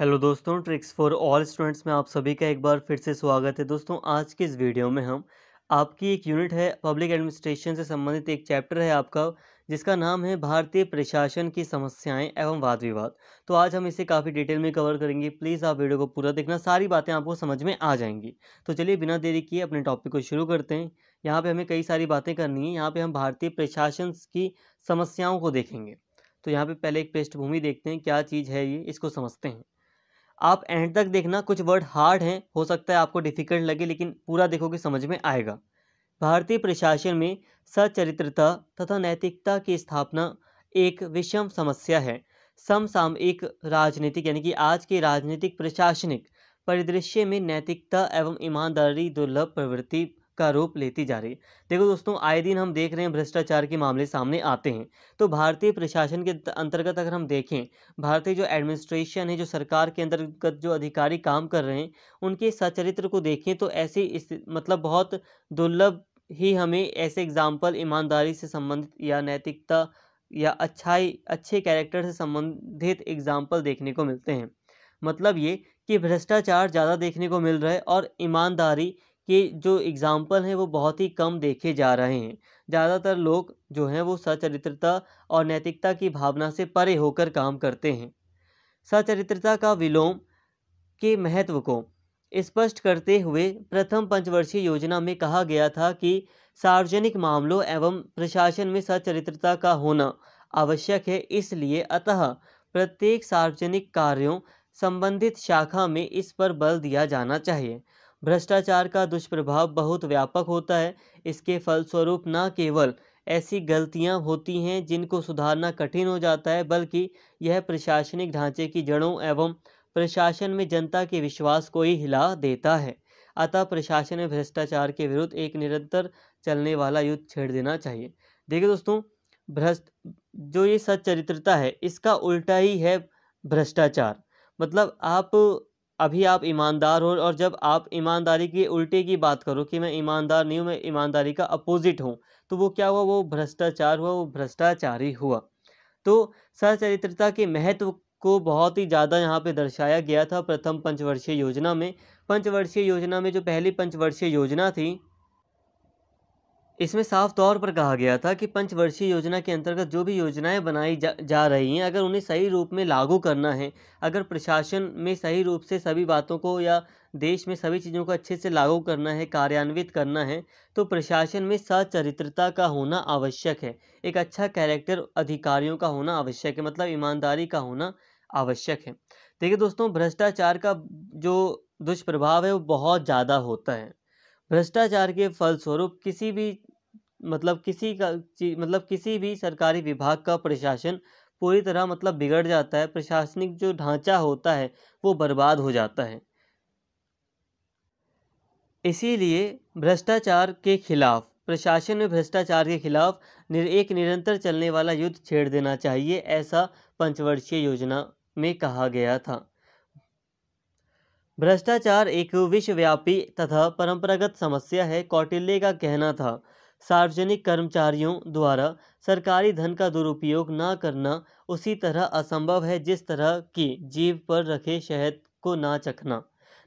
hello दोस्तों tricks for all students में आप सभी का एक बार फिर से स्वागत है दोस्तों आज के इस वीडियो में हम आपकी एक यूनिट है पब्लिक एडमिनिस्ट्रेशन से संबंधित एक चैप्टर है आपका जिसका नाम है भारतीय प्रशासन की समस्याएं एवं वाद विवाद तो आज हम इसे काफ़ी डिटेल में कवर करेंगे प्लीज़ आप वीडियो को पूरा देखना सारी बातें आपको समझ में आ जाएंगी तो चलिए बिना देरी किए अपने टॉपिक को शुरू करते हैं यहाँ पर हमें कई सारी बातें करनी है यहाँ पर हम भारतीय प्रशासन की समस्याओं को देखेंगे तो यहाँ पर पहले एक पृष्ठभूमि देखते हैं क्या चीज़ है ये इसको समझते हैं आप एंड तक देखना कुछ वर्ड हार्ड हैं हो सकता है आपको डिफिकल्ट लगे लेकिन पूरा देखोगे समझ में आएगा भारतीय प्रशासन में सचरित्रता तथा नैतिकता की स्थापना एक विषम समस्या है समसाम एक राजनीतिक यानी कि आज के राजनीतिक प्रशासनिक परिदृश्य में नैतिकता एवं ईमानदारी दुर्लभ प्रवृत्ति का रूप लेती जा रही है देखो दोस्तों आए दिन हम देख रहे हैं भ्रष्टाचार के मामले सामने आते हैं तो भारतीय प्रशासन के अंतर्गत अगर हम देखें भारतीय जो एडमिनिस्ट्रेशन है जो सरकार के अंतर्गत जो अधिकारी काम कर रहे हैं उनके सचरित्र को देखें तो ऐसी मतलब बहुत दुर्लभ ही हमें ऐसे एग्जाम्पल ईमानदारी से संबंधित या नैतिकता या अच्छाई अच्छे कैरेक्टर से संबंधित एग्जाम्पल देखने को मिलते हैं मतलब ये कि भ्रष्टाचार ज़्यादा देखने को मिल रहा है और ईमानदारी ये जो एग्ज़ाम्पल हैं वो बहुत ही कम देखे जा रहे हैं ज़्यादातर लोग जो हैं वो सचरित्रता और नैतिकता की भावना से परे होकर काम करते हैं सचरित्रता का विलोम के महत्व को स्पष्ट करते हुए प्रथम पंचवर्षीय योजना में कहा गया था कि सार्वजनिक मामलों एवं प्रशासन में सचरित्रता का होना आवश्यक है इसलिए अतः प्रत्येक सार्वजनिक कार्यों संबंधित शाखा में इस पर बल दिया जाना चाहिए भ्रष्टाचार का दुष्प्रभाव बहुत व्यापक होता है इसके फलस्वरूप न केवल ऐसी गलतियां होती हैं जिनको सुधारना कठिन हो जाता है बल्कि यह प्रशासनिक ढांचे की जड़ों एवं प्रशासन में जनता के विश्वास को ही हिला देता है अतः प्रशासन में भ्रष्टाचार के विरुद्ध एक निरंतर चलने वाला युद्ध छेड़ देना चाहिए देखिए दोस्तों भ्रष्ट जो ये सच्चरित्रता है इसका उल्टा ही है भ्रष्टाचार मतलब आप अभी आप ईमानदार हो और जब आप ईमानदारी की उल्टे की बात करो कि मैं ईमानदार नहीं हूँ मैं ईमानदारी का अपोजिट हूँ तो वो क्या हुआ वो भ्रष्टाचार हुआ वो भ्रष्टाचारी हुआ तो सचरित्रता के महत्व को बहुत ही ज़्यादा यहाँ पे दर्शाया गया था प्रथम पंचवर्षीय योजना में पंचवर्षीय योजना में जो पहली पंचवर्षीय योजना थी इसमें साफ तौर पर कहा गया था कि पंचवर्षीय योजना के अंतर्गत जो भी योजनाएं बनाई जा, जा रही हैं अगर उन्हें सही रूप में लागू करना है अगर प्रशासन में सही रूप से सभी बातों को या देश में सभी चीज़ों को अच्छे से लागू करना है कार्यान्वित करना है तो प्रशासन में सचरित्रता का होना आवश्यक है एक अच्छा कैरेक्टर अधिकारियों का होना आवश्यक है मतलब ईमानदारी का होना आवश्यक है देखिए दोस्तों भ्रष्टाचार का जो दुष्प्रभाव है वो बहुत ज़्यादा होता है भ्रष्टाचार के फलस्वरूप किसी भी मतलब किसी का मतलब किसी भी सरकारी विभाग का प्रशासन पूरी तरह मतलब बिगड़ जाता है प्रशासनिक जो ढांचा होता है वो बर्बाद हो जाता है इसीलिए भ्रष्टाचार के खिलाफ प्रशासन में भ्रष्टाचार के खिलाफ निर, एक निरंतर चलने वाला युद्ध छेड़ देना चाहिए ऐसा पंचवर्षीय योजना में कहा गया था भ्रष्टाचार एक विश्वव्यापी तथा परंपरागत समस्या है कौटिल्य का कहना था सार्वजनिक कर्मचारियों द्वारा सरकारी धन का दुरुपयोग न करना उसी तरह असंभव है जिस तरह कि जीव पर रखे शहद को ना चखना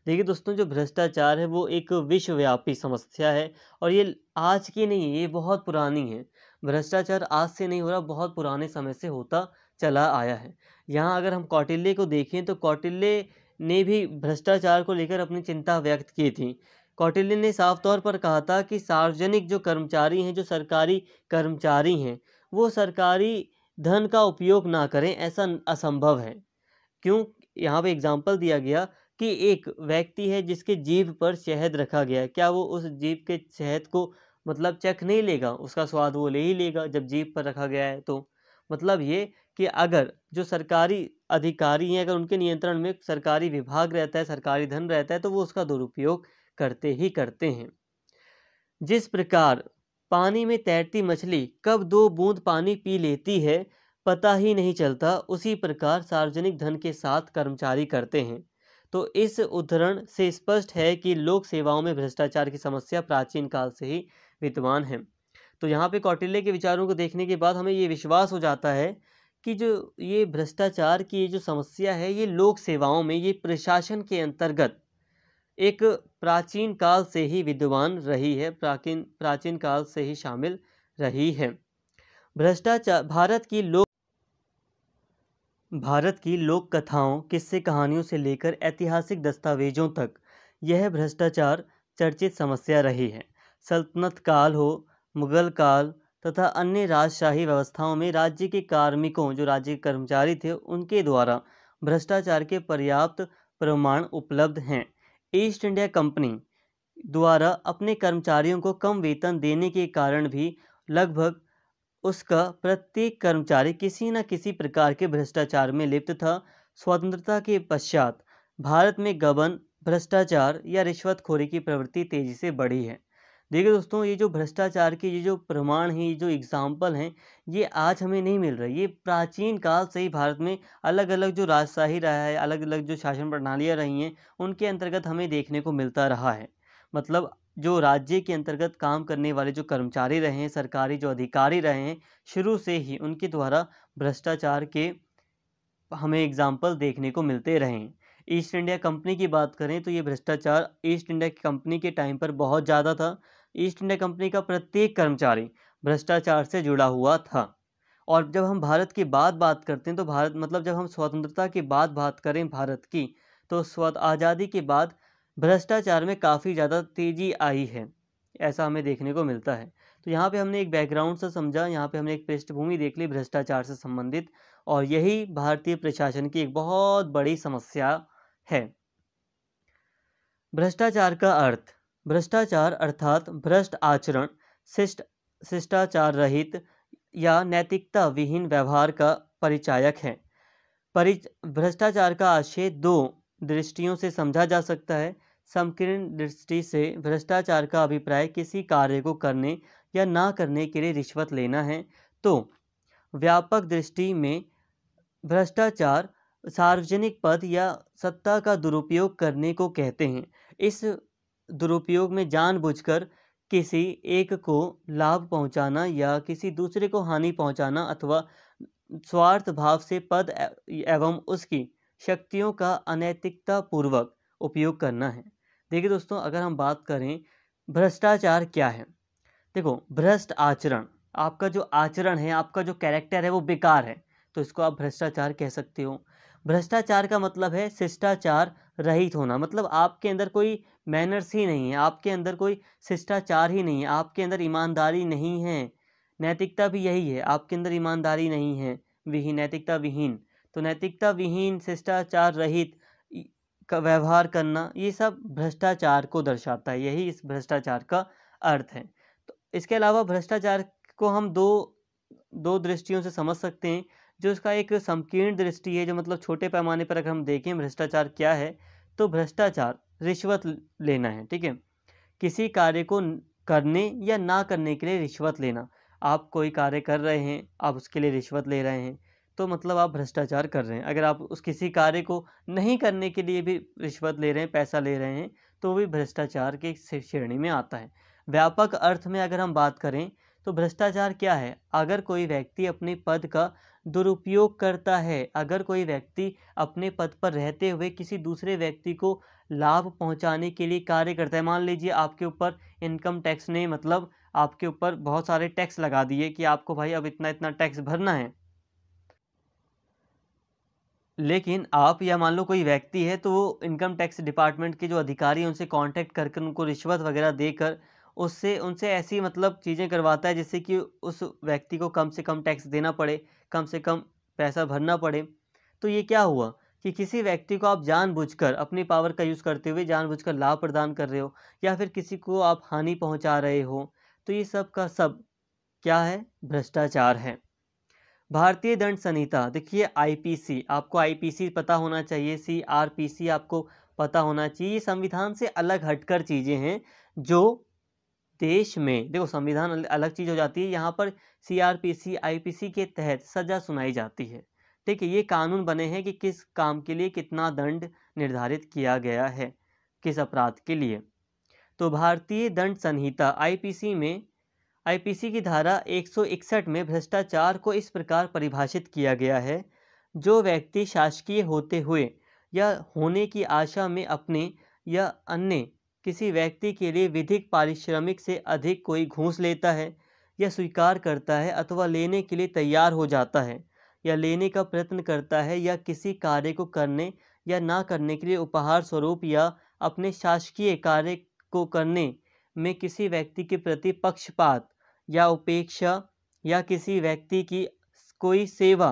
देखिए दोस्तों जो भ्रष्टाचार है वो एक विश्वव्यापी समस्या है और ये आज की नहीं है ये बहुत पुरानी है भ्रष्टाचार आज से नहीं हो रहा बहुत पुराने समय से होता चला आया है यहाँ अगर हम कौटिल्य को देखें तो कौटिल्य ने भी भ्रष्टाचार को लेकर अपनी चिंता व्यक्त की थी कौटिल्य ने साफ तौर पर कहा था कि सार्वजनिक जो कर्मचारी हैं जो सरकारी कर्मचारी हैं वो सरकारी धन का उपयोग ना करें ऐसा असंभव है क्यों यहाँ पे एग्जाम्पल दिया गया कि एक व्यक्ति है जिसके जीव पर शहद रखा गया है क्या वो उस जीव के शहद को मतलब चेक नहीं लेगा उसका स्वाद वो ले ही लेगा जब जीव पर रखा गया है तो मतलब ये कि अगर जो सरकारी अधिकारी हैं अगर उनके नियंत्रण में सरकारी विभाग रहता है सरकारी धन रहता है तो वो उसका दुरुपयोग करते ही करते हैं जिस प्रकार पानी में तैरती मछली कब दो बूंद पानी पी लेती है पता ही नहीं चलता उसी प्रकार सार्वजनिक धन के साथ कर्मचारी करते हैं तो इस उदाहरण से स्पष्ट है कि लोक सेवाओं में भ्रष्टाचार की समस्या प्राचीन काल से ही विद्वान है तो यहाँ पे कौटिल्य के विचारों को देखने के बाद हमें ये विश्वास हो जाता है कि जो ये भ्रष्टाचार की जो समस्या है ये लोक सेवाओं में ये प्रशासन के अंतर्गत एक प्राचीन काल से ही विद्वान रही है प्राचीन प्राचीन काल से ही शामिल रही है भ्रष्टाचार भारत की लोक भारत की लोक कथाओं किस्से कहानियों से लेकर ऐतिहासिक दस्तावेजों तक यह भ्रष्टाचार चर्चित समस्या रही है सल्तनत काल हो मुगल काल तथा अन्य राजशाही व्यवस्थाओं में राज्य के कार्मिकों जो राज्य के कर्मचारी थे उनके द्वारा भ्रष्टाचार के पर्याप्त प्रमाण उपलब्ध हैं ईस्ट इंडिया कंपनी द्वारा अपने कर्मचारियों को कम वेतन देने के कारण भी लगभग उसका प्रत्येक कर्मचारी किसी न किसी प्रकार के भ्रष्टाचार में लिप्त था स्वतंत्रता के पश्चात भारत में गबन भ्रष्टाचार या रिश्वतखोरी की प्रवृत्ति तेजी से बढ़ी है देखिए दोस्तों ये जो भ्रष्टाचार के ये जो प्रमाण हैं ये जो एग्जाम्पल हैं ये आज हमें नहीं मिल रहा ये प्राचीन काल से ही भारत में अलग अलग जो राजशाही रहा है अलग अलग जो शासन प्रणालियाँ रही हैं उनके अंतर्गत हमें देखने को मिलता रहा है मतलब जो राज्य के अंतर्गत काम करने वाले जो कर्मचारी रहे हैं सरकारी जो अधिकारी रहे हैं शुरू से ही उनके द्वारा भ्रष्टाचार के हमें एग्जाम्पल देखने को मिलते रहे हैं ईस्ट इंडिया कंपनी की बात करें तो ये भ्रष्टाचार ईस्ट इंडिया कंपनी के टाइम पर बहुत ज़्यादा था ईस्ट इंडिया कंपनी का प्रत्येक कर्मचारी भ्रष्टाचार से जुड़ा हुआ था और जब हम भारत की बात बात करते हैं तो भारत मतलब जब हम स्वतंत्रता की बात बात करें भारत की तो स्वत आज़ादी के बाद भ्रष्टाचार में काफ़ी ज़्यादा तेज़ी आई है ऐसा हमें देखने को मिलता है तो यहाँ पे हमने एक बैकग्राउंड से समझा यहाँ पे हमने एक पृष्ठभूमि देख ली भ्रष्टाचार से संबंधित और यही भारतीय प्रशासन की एक बहुत बड़ी समस्या है भ्रष्टाचार का अर्थ भ्रष्टाचार अर्थात भ्रष्ट आचरण शिष्ट शिष्टाचार रहित या नैतिकता विहीन व्यवहार का परिचायक है परि भ्रष्टाचार का आशय दो दृष्टियों से समझा जा सकता है संकीर्ण दृष्टि से भ्रष्टाचार का अभिप्राय किसी कार्य को करने या ना करने के लिए रिश्वत लेना है तो व्यापक दृष्टि में भ्रष्टाचार सार्वजनिक पद या सत्ता का दुरुपयोग करने को कहते हैं इस दुरुपयोग में जानबूझकर किसी एक को लाभ पहुंचाना या किसी दूसरे को हानि पहुंचाना अथवा स्वार्थ भाव से पद एवं उसकी शक्तियों का अनैतिकता पूर्वक उपयोग करना है देखिए दोस्तों अगर हम बात करें भ्रष्टाचार क्या है देखो भ्रष्ट आचरण आपका जो आचरण है आपका जो कैरेक्टर है वो बेकार है तो इसको आप भ्रष्टाचार कह सकते हो भ्रष्टाचार का मतलब है शिष्टाचार रहित होना मतलब आपके अंदर कोई मैनर्स ही नहीं है आपके अंदर कोई शिष्टाचार ही नहीं है आपके अंदर ईमानदारी नहीं है नैतिकता भी यही है आपके अंदर ईमानदारी नहीं है विहीन नैतिकता विहीन तो नैतिकता विहीन शिष्टाचार रहित का व्यवहार करना ये सब भ्रष्टाचार को दर्शाता है यही इस भ्रष्टाचार का अर्थ है तो इसके अलावा भ्रष्टाचार को हम दो दो दृष्टियों से समझ सकते हैं जो इसका एक संकीर्ण दृष्टि है जो मतलब छोटे पैमाने पर अगर हम देखें भ्रष्टाचार क्या है तो भ्रष्टाचार रिश्वत लेना है ठीक है किसी कार्य को करने या ना करने के लिए रिश्वत लेना आप कोई कार्य कर रहे हैं आप उसके लिए रिश्वत ले रहे हैं तो मतलब आप भ्रष्टाचार कर रहे हैं अगर आप उस किसी कार्य को नहीं करने के लिए भी रिश्वत ले रहे हैं पैसा ले रहे हैं तो भी भ्रष्टाचार के श्रेणी में आता है व्यापक अर्थ में अगर हम बात करें तो भ्रष्टाचार क्या है अगर कोई व्यक्ति अपने पद का दुरुपयोग करता है अगर कोई व्यक्ति अपने पद पर रहते हुए किसी दूसरे व्यक्ति को लाभ पहुंचाने के लिए कार्य करता है मान लीजिए आपके ऊपर इनकम टैक्स ने मतलब आपके ऊपर बहुत सारे टैक्स लगा दिए कि आपको भाई अब इतना इतना टैक्स भरना है लेकिन आप या मान लो कोई व्यक्ति है तो वो इनकम टैक्स डिपार्टमेंट के जो अधिकारी हैं उनसे कांटेक्ट करके उनको रिश्वत वगैरह देकर उससे उनसे ऐसी मतलब चीज़ें करवाता है जिससे कि उस व्यक्ति को कम से कम टैक्स देना पड़े कम से कम पैसा भरना पड़े तो ये क्या हुआ कि किसी व्यक्ति को आप जानबूझकर अपनी पावर का यूज़ करते हुए जानबूझकर लाभ प्रदान कर रहे हो या फिर किसी को आप हानि पहुंचा रहे हो तो ये सब का सब क्या है भ्रष्टाचार है भारतीय दंड संहिता देखिए आईपीसी आपको आईपीसी पता होना चाहिए सीआरपीसी आपको पता होना चाहिए संविधान से अलग हटकर चीज़ें हैं जो देश में देखो संविधान अलग चीज़ हो जाती है यहाँ पर सीआरपीसी आईपीसी के तहत सजा सुनाई जाती है ठीक है ये कानून बने हैं कि किस काम के लिए कितना दंड निर्धारित किया गया है किस अपराध के लिए तो भारतीय दंड संहिता आईपीसी में आईपीसी की धारा 161 में भ्रष्टाचार को इस प्रकार परिभाषित किया गया है जो व्यक्ति शासकीय होते हुए या होने की आशा में अपने या अन्य किसी व्यक्ति के लिए विधिक पारिश्रमिक से अधिक कोई घूस लेता है या स्वीकार करता है अथवा लेने के लिए तैयार हो जाता है या लेने का प्रयत्न करता है या किसी कार्य को करने या ना करने के लिए उपहार स्वरूप या अपने शासकीय कार्य को करने में किसी व्यक्ति के प्रति पक्षपात या उपेक्षा या किसी व्यक्ति की कोई सेवा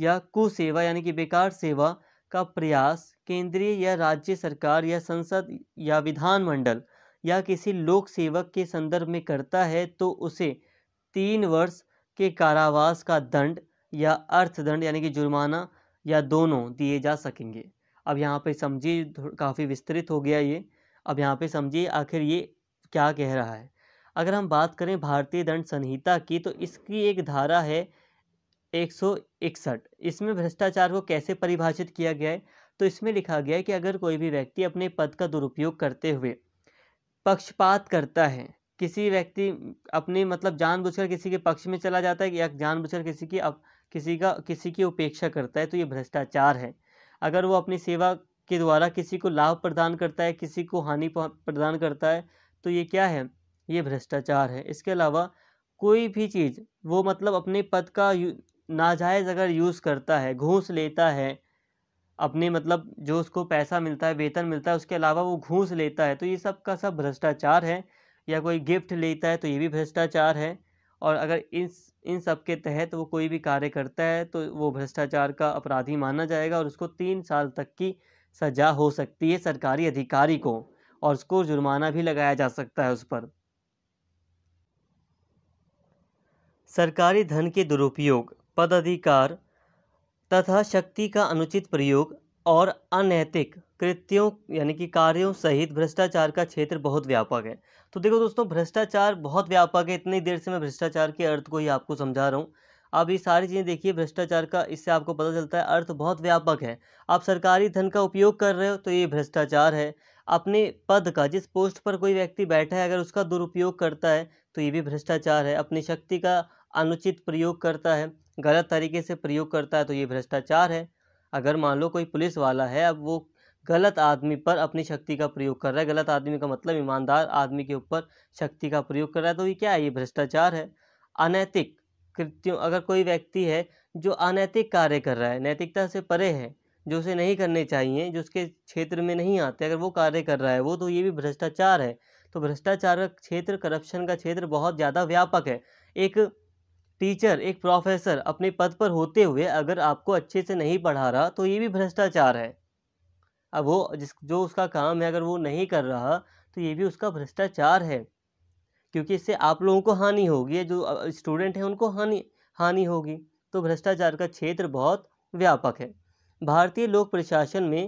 या कुसेवा यानी कि बेकार सेवा का प्रयास केंद्रीय या राज्य सरकार या संसद या विधानमंडल या किसी लोक सेवक के संदर्भ में करता है तो उसे तीन वर्ष के कारावास का दंड या अर्थदंड यानी कि जुर्माना या दोनों दिए जा सकेंगे अब यहाँ पे समझिए काफ़ी विस्तृत हो गया ये अब यहाँ पे समझिए आखिर ये क्या कह रहा है अगर हम बात करें भारतीय दंड संहिता की तो इसकी एक धारा है एक इसमें भ्रष्टाचार को कैसे परिभाषित किया गया है तो इसमें लिखा गया है कि अगर कोई भी व्यक्ति अपने पद का दुरुपयोग करते हुए पक्षपात करता है किसी व्यक्ति अपने मतलब जानबूझकर किसी के पक्ष में चला जाता है या जानबूझकर किसी की अप, किसी का किसी की उपेक्षा करता है तो ये भ्रष्टाचार है अगर वो अपनी सेवा के द्वारा किसी को लाभ प्रदान करता है किसी को हानि प्रदान करता है तो ये क्या है ये भ्रष्टाचार है इसके अलावा कोई भी चीज़ वो मतलब अपने पद का नाजायज़ अगर यूज़ करता है घूस लेता है अपने मतलब जो उसको पैसा मिलता है वेतन मिलता है उसके अलावा वो घूस लेता है तो ये सब का सब भ्रष्टाचार है या कोई गिफ्ट लेता है तो ये भी भ्रष्टाचार है और अगर इस इन सब के तहत वो कोई भी कार्य करता है तो वो भ्रष्टाचार का अपराधी माना जाएगा और उसको तीन साल तक की सजा हो सकती है सरकारी अधिकारी को और उसको जुर्माना भी लगाया जा सकता है उस पर सरकारी धन के दुरुपयोग पदाधिकार तथा शक्ति का अनुचित प्रयोग और अनैतिक कृत्यों यानी कि कार्यों सहित भ्रष्टाचार का क्षेत्र बहुत व्यापक है तो देखो दोस्तों भ्रष्टाचार बहुत व्यापक है इतनी देर से मैं भ्रष्टाचार के अर्थ को ही आपको समझा रहा हूँ आप ये सारी चीज़ें देखिए भ्रष्टाचार का इससे आपको पता चलता है अर्थ बहुत व्यापक है आप सरकारी धन का उपयोग कर रहे हो तो ये भ्रष्टाचार है अपने पद का जिस पोस्ट पर कोई व्यक्ति बैठा है अगर उसका दुरुपयोग करता है तो ये भी भ्रष्टाचार है अपनी शक्ति का अनुचित प्रयोग करता है गलत तरीके से प्रयोग करता है तो ये भ्रष्टाचार है अगर मान लो कोई पुलिस वाला है अब वो गलत आदमी पर अपनी शक्ति का प्रयोग कर रहा है गलत आदमी का मतलब ईमानदार आदमी के ऊपर शक्ति का प्रयोग कर रहा है तो ये क्या है ये भ्रष्टाचार है अनैतिक कृत्यों अगर कोई व्यक्ति है जो अनैतिक कार्य कर रहा है नैतिकता से परे है जो उसे नहीं करने चाहिए जो उसके क्षेत्र में नहीं आते अगर वो कार्य कर रहा है वो तो ये भी भ्रष्टाचार है तो भ्रष्टाचार का क्षेत्र करप्शन का क्षेत्र बहुत ज़्यादा व्यापक है एक टीचर एक प्रोफेसर अपने पद पर होते हुए अगर आपको अच्छे से नहीं पढ़ा रहा तो ये भी भ्रष्टाचार है अब वो जिस जो उसका काम है अगर वो नहीं कर रहा तो ये भी उसका भ्रष्टाचार है क्योंकि इससे आप लोगों को हानि होगी जो स्टूडेंट हैं उनको हानि हानि होगी तो भ्रष्टाचार का क्षेत्र बहुत व्यापक है भारतीय लोक प्रशासन में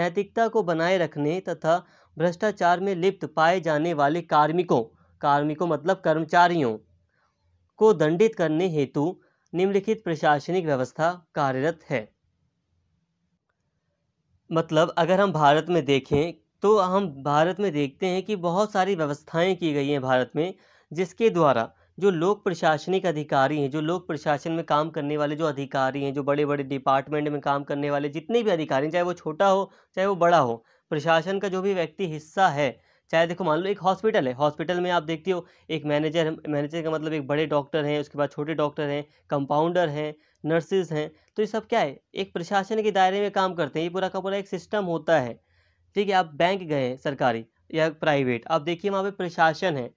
नैतिकता को बनाए रखने तथा भ्रष्टाचार में लिप्त पाए जाने वाले कार्मिकों कार्मिकों मतलब कर्मचारियों को दंडित करने हेतु निम्नलिखित प्रशासनिक व्यवस्था कार्यरत है मतलब अगर हम भारत में देखें तो हम भारत में देखते हैं कि बहुत सारी व्यवस्थाएं की गई हैं भारत में जिसके द्वारा जो लोक प्रशासनिक अधिकारी हैं जो लोक प्रशासन में काम करने वाले जो अधिकारी हैं जो बड़े बड़े डिपार्टमेंट में काम करने वाले जितने भी अधिकारी हैं चाहे वो छोटा हो चाहे वो बड़ा हो प्रशासन का जो भी व्यक्ति हिस्सा है चाहे देखो मान लो एक हॉस्पिटल है हॉस्पिटल में आप देखते हो एक मैनेजर मैनेजर का मतलब एक बड़े डॉक्टर हैं उसके बाद छोटे डॉक्टर हैं कंपाउंडर हैं नर्सेज हैं तो ये सब क्या है एक प्रशासन के दायरे में काम करते हैं ये पूरा का पूरा एक सिस्टम होता है ठीक है आप बैंक गए सरकारी या प्राइवेट आप देखिए वहाँ पर प्रशासन है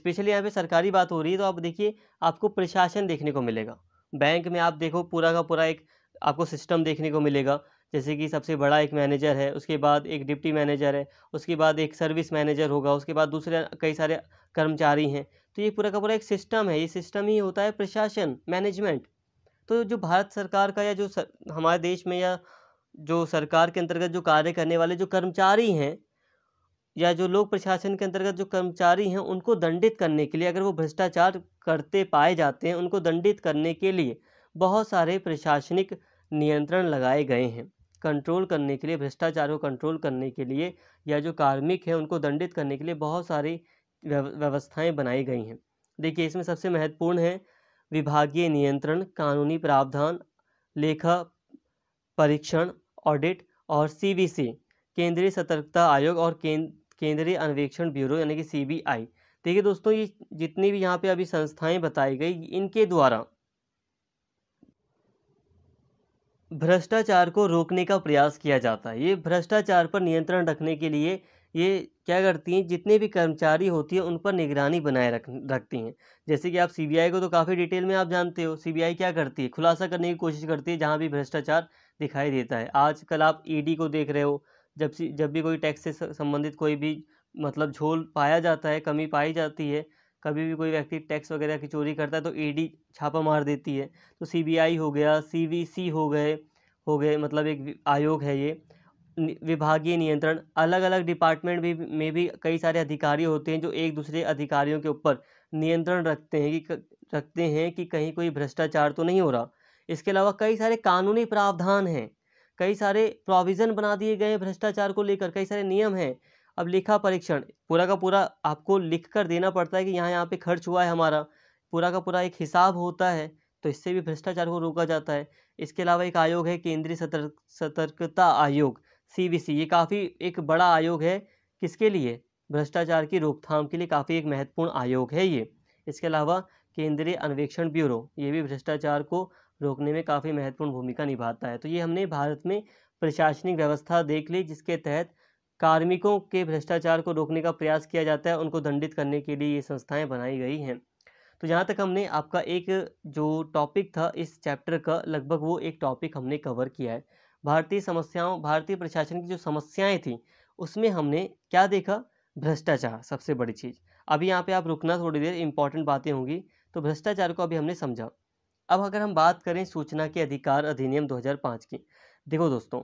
स्पेशली यहाँ पर सरकारी बात हो रही है तो आप देखिए आपको प्रशासन देखने को मिलेगा बैंक में आप देखो पूरा का पूरा एक आपको सिस्टम देखने को मिलेगा जैसे कि सबसे बड़ा एक मैनेजर है उसके बाद एक डिप्टी मैनेजर है उसके बाद एक सर्विस मैनेजर होगा उसके बाद दूसरे कई सारे कर्मचारी हैं तो ये पूरा का पूरा एक सिस्टम है ये सिस्टम ही होता है प्रशासन मैनेजमेंट तो जो भारत सरकार का या जो सर, हमारे देश में या जो सरकार के अंतर्गत जो कार्य करने वाले जो कर्मचारी हैं या जो लोग प्रशासन के अंतर्गत जो कर्मचारी हैं उनको दंडित करने के लिए अगर वो भ्रष्टाचार करते पाए जाते हैं उनको दंडित करने के लिए बहुत सारे प्रशासनिक नियंत्रण लगाए गए हैं कंट्रोल करने के लिए भ्रष्टाचार को कंट्रोल करने के लिए या जो कार्मिक है उनको दंडित करने के लिए बहुत सारी व्यवस्थाएं बनाई गई हैं देखिए इसमें सबसे महत्वपूर्ण है विभागीय नियंत्रण कानूनी प्रावधान लेखा परीक्षण ऑडिट और सीबीसी केंद्रीय सतर्कता आयोग और केंद्रीय अन्वेक्षण ब्यूरो यानी कि सीबीआई देखिए दोस्तों ये जितनी भी यहाँ पे अभी संस्थाएं बताई गई इनके द्वारा भ्रष्टाचार को रोकने का प्रयास किया जाता है ये भ्रष्टाचार पर नियंत्रण रखने के लिए ये क्या करती हैं जितने भी कर्मचारी होती है उन पर निगरानी बनाए रख रखती हैं जैसे कि आप सीबीआई को तो काफ़ी डिटेल में आप जानते हो सीबीआई क्या करती है खुलासा करने की कोशिश करती है जहाँ भी भ्रष्टाचार दिखाई देता है आजकल आप ईडी e को देख रहे हो जब जब भी कोई टैक्स से संबंधित कोई भी मतलब झोल पाया जाता है कमी पाई जाती है कभी भी कोई व्यक्ति टैक्स वगैरह की चोरी करता है तो ईडी छापा मार देती है तो सीबीआई हो गया सीवीसी हो गए हो गए मतलब एक आयोग है ये विभागीय नियंत्रण अलग अलग डिपार्टमेंट भी में भी कई सारे अधिकारी होते हैं जो एक दूसरे अधिकारियों के ऊपर नियंत्रण रखते हैं कि रखते हैं कि कहीं कोई भ्रष्टाचार तो नहीं हो रहा इसके अलावा कई सारे कानूनी प्रावधान हैं कई सारे प्रोविज़न बना दिए गए हैं भ्रष्टाचार को लेकर कई सारे नियम हैं अब लेखा परीक्षण पूरा का पूरा आपको लिख कर देना पड़ता है कि यहाँ यहाँ पे खर्च हुआ है हमारा पूरा का पूरा एक हिसाब होता है तो इससे भी भ्रष्टाचार को रोका जाता है इसके अलावा एक आयोग है केंद्रीय सतर्क सतर्कता आयोग सी ये काफ़ी एक बड़ा आयोग है किसके लिए भ्रष्टाचार की रोकथाम के लिए काफ़ी एक महत्वपूर्ण आयोग है ये इसके अलावा केंद्रीय अन्वेषण ब्यूरो ये भी भ्रष्टाचार को रोकने में काफ़ी महत्वपूर्ण भूमिका निभाता है तो ये हमने भारत में प्रशासनिक व्यवस्था देख ली जिसके तहत कार्मिकों के भ्रष्टाचार को रोकने का प्रयास किया जाता है उनको दंडित करने के लिए ये संस्थाएं बनाई गई हैं तो जहाँ तक हमने आपका एक जो टॉपिक था इस चैप्टर का लगभग वो एक टॉपिक हमने कवर किया है भारतीय समस्याओं भारतीय प्रशासन की जो समस्याएं थी उसमें हमने क्या देखा भ्रष्टाचार सबसे बड़ी चीज़ अभी यहाँ पे आप रुकना थोड़ी देर इंपॉर्टेंट बातें होंगी तो भ्रष्टाचार को अभी हमने समझा अब अगर हम बात करें सूचना के अधिकार अधिनियम 2005 की देखो दोस्तों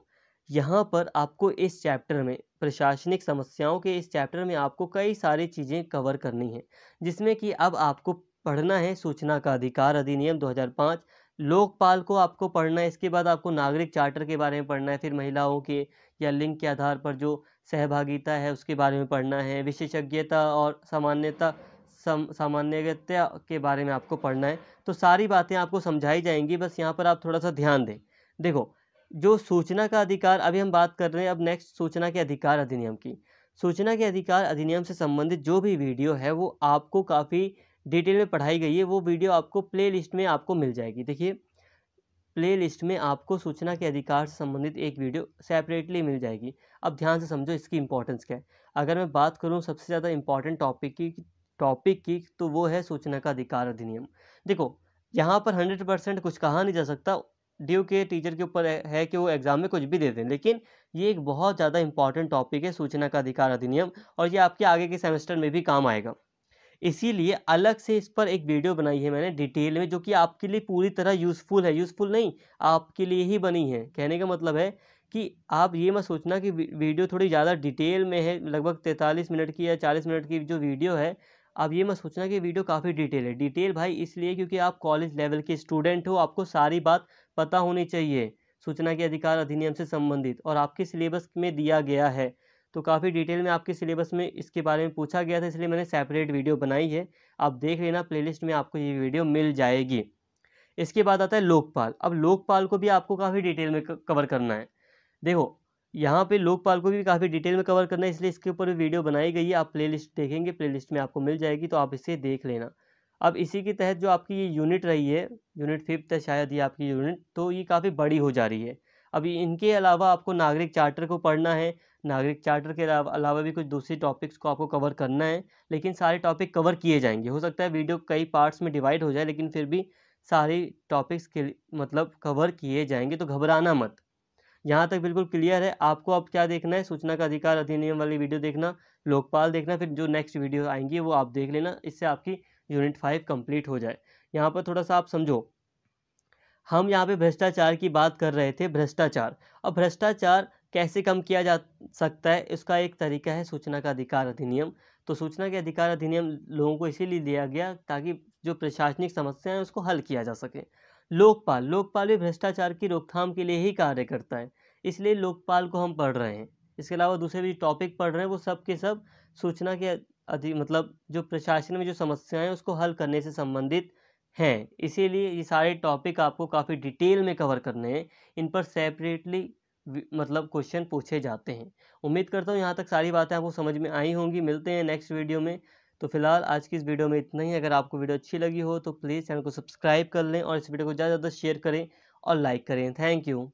यहाँ पर आपको इस चैप्टर में प्रशासनिक समस्याओं के इस चैप्टर में आपको कई सारी चीज़ें कवर करनी है जिसमें कि अब आपको पढ़ना है सूचना का अधिकार अधिनियम 2005 लोकपाल को आपको पढ़ना है इसके बाद आपको नागरिक चार्टर के बारे में पढ़ना है फिर महिलाओं के या लिंग के आधार पर जो सहभागिता है उसके बारे में पढ़ना है विशेषज्ञता और सामान्यता सम सामान्यता के बारे में आपको पढ़ना है तो सारी बातें आपको समझाई जाएंगी बस यहाँ पर आप थोड़ा सा ध्यान दें देखो जो सूचना का अधिकार अभी हम बात कर रहे हैं अब नेक्स्ट सूचना के अधिकार अधिनियम की सूचना के अधिकार अधिनियम से संबंधित जो भी वीडियो है वो आपको काफ़ी डिटेल में पढ़ाई गई है वो वीडियो आपको प्ले लिस्ट में आपको मिल जाएगी देखिए प्ले लिस्ट में आपको सूचना के अधिकार से संबंधित एक वीडियो सेपरेटली मिल जाएगी अब ध्यान से समझो इसकी इंपॉर्टेंस क्या है अगर मैं बात करूँ सबसे ज़्यादा इंपॉर्टेंट टॉपिक की टॉपिक की तो वो है सूचना का अधिकार अधिनियम देखो यहाँ पर हंड्रेड परसेंट कुछ कहा नहीं जा सकता ड्यू के टीचर के ऊपर है कि वो एग्ज़ाम में कुछ भी दे दें लेकिन ये एक बहुत ज़्यादा इंपॉर्टेंट टॉपिक है सूचना का अधिकार अधिनियम और ये आपके आगे के सेमेस्टर में भी काम आएगा इसीलिए अलग से इस पर एक वीडियो बनाई है मैंने डिटेल में जो कि आपके लिए पूरी तरह यूज़फुल है यूज़फुल नहीं आपके लिए ही बनी है कहने का मतलब है कि आप ये मत सोचना कि वीडियो थोड़ी ज़्यादा डिटेल में है लगभग तैंतालीस मिनट की या चालीस मिनट की जो वीडियो है अब ये मत सोचना कि वीडियो काफ़ी डिटेल है डिटेल भाई इसलिए क्योंकि आप कॉलेज लेवल के स्टूडेंट हो आपको सारी बात पता होनी चाहिए सूचना के अधिकार अधिनियम से संबंधित और आपके सिलेबस में दिया गया है तो काफ़ी डिटेल में आपके सिलेबस में इसके बारे में पूछा गया था इसलिए मैंने सेपरेट वीडियो बनाई है आप देख लेना प्लेलिस्ट में आपको ये वीडियो मिल जाएगी इसके बाद आता है लोकपाल अब लोकपाल को भी आपको काफ़ी डिटेल में कवर करना है देखो यहाँ पे लोकपाल को भी काफ़ी डिटेल में कवर करना है इसलिए इसके ऊपर वीडियो बनाई गई है आप प्लेलिस्ट देखेंगे प्लेलिस्ट में आपको मिल जाएगी तो आप इसे देख लेना अब इसी के तहत जो आपकी ये यूनिट रही है यूनिट फिफ्थ है शायद ये आपकी यूनिट तो ये काफ़ी बड़ी हो जा रही है अब इनके अलावा आपको नागरिक चार्टर को पढ़ना है नागरिक चार्टर के अलावा भी कुछ दूसरे टॉपिक्स को आपको कवर करना है लेकिन सारे टॉपिक कवर किए जाएंगे हो सकता है वीडियो कई पार्ट्स में डिवाइड हो जाए लेकिन फिर भी सारे टॉपिक्स के मतलब कवर किए जाएंगे तो घबराना मत यहाँ तक बिल्कुल क्लियर है आपको अब क्या देखना है सूचना का अधिकार अधिनियम वाली वीडियो देखना लोकपाल देखना फिर जो नेक्स्ट वीडियो आएंगी वो आप देख लेना इससे आपकी यूनिट फाइव कंप्लीट हो जाए यहाँ पर थोड़ा सा आप समझो हम यहाँ पे भ्रष्टाचार की बात कर रहे थे भ्रष्टाचार अब भ्रष्टाचार कैसे कम किया जा सकता है इसका एक तरीका है सूचना का अधिकार अधिनियम तो सूचना के अधिकार अधिनियम लोगों को इसीलिए दिया गया ताकि जो प्रशासनिक समस्या है उसको हल किया जा सके लोकपाल लोकपाल भी भ्रष्टाचार की रोकथाम के लिए ही कार्य करता है इसलिए लोकपाल को हम पढ़ रहे हैं इसके अलावा दूसरे भी टॉपिक पढ़ रहे हैं वो सब के सब सूचना के अधि मतलब जो प्रशासन में जो समस्याएं हैं उसको हल करने से संबंधित हैं इसीलिए ये सारे टॉपिक आपको काफ़ी डिटेल में कवर करने हैं इन पर सेपरेटली मतलब क्वेश्चन पूछे जाते हैं उम्मीद करता हूँ यहाँ तक सारी बातें आपको समझ में आई होंगी मिलते हैं नेक्स्ट वीडियो में तो फिलहाल आज की इस वीडियो में इतना ही अगर आपको वीडियो अच्छी लगी हो तो प्लीज़ चैनल को सब्सक्राइब कर लें और इस वीडियो को ज़्यादा से ज़्यादा शेयर करें और लाइक करें थैंक यू